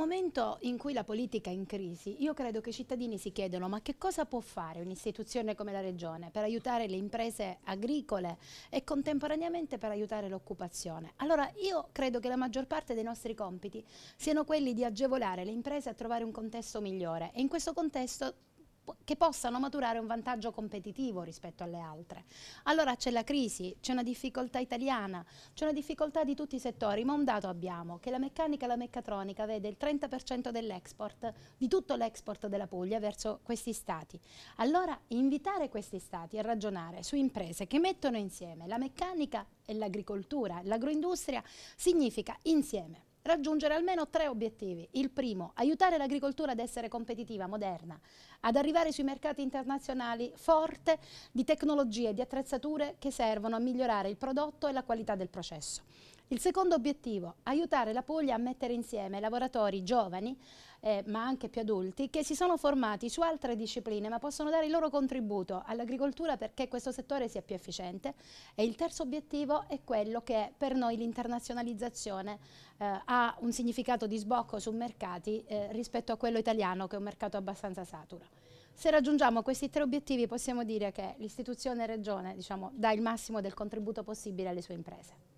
momento in cui la politica è in crisi, io credo che i cittadini si chiedano ma che cosa può fare un'istituzione come la Regione per aiutare le imprese agricole e contemporaneamente per aiutare l'occupazione. Allora io credo che la maggior parte dei nostri compiti siano quelli di agevolare le imprese a trovare un contesto migliore e in questo contesto che possano maturare un vantaggio competitivo rispetto alle altre. Allora c'è la crisi, c'è una difficoltà italiana, c'è una difficoltà di tutti i settori, ma un dato abbiamo, che la meccanica e la meccatronica vede il 30% dell'export, di tutto l'export della Puglia verso questi stati. Allora invitare questi stati a ragionare su imprese che mettono insieme la meccanica e l'agricoltura, l'agroindustria, significa insieme raggiungere almeno tre obiettivi. Il primo, aiutare l'agricoltura ad essere competitiva, moderna, ad arrivare sui mercati internazionali forte di tecnologie e di attrezzature che servono a migliorare il prodotto e la qualità del processo. Il secondo obiettivo, aiutare la Puglia a mettere insieme lavoratori giovani, eh, ma anche più adulti, che si sono formati su altre discipline, ma possono dare il loro contributo all'agricoltura perché questo settore sia più efficiente. E il terzo obiettivo è quello che per noi l'internazionalizzazione eh, ha un significato di sbocco su mercati eh, rispetto a quello italiano, che è un mercato abbastanza saturo. Se raggiungiamo questi tre obiettivi possiamo dire che l'istituzione regione diciamo, dà il massimo del contributo possibile alle sue imprese.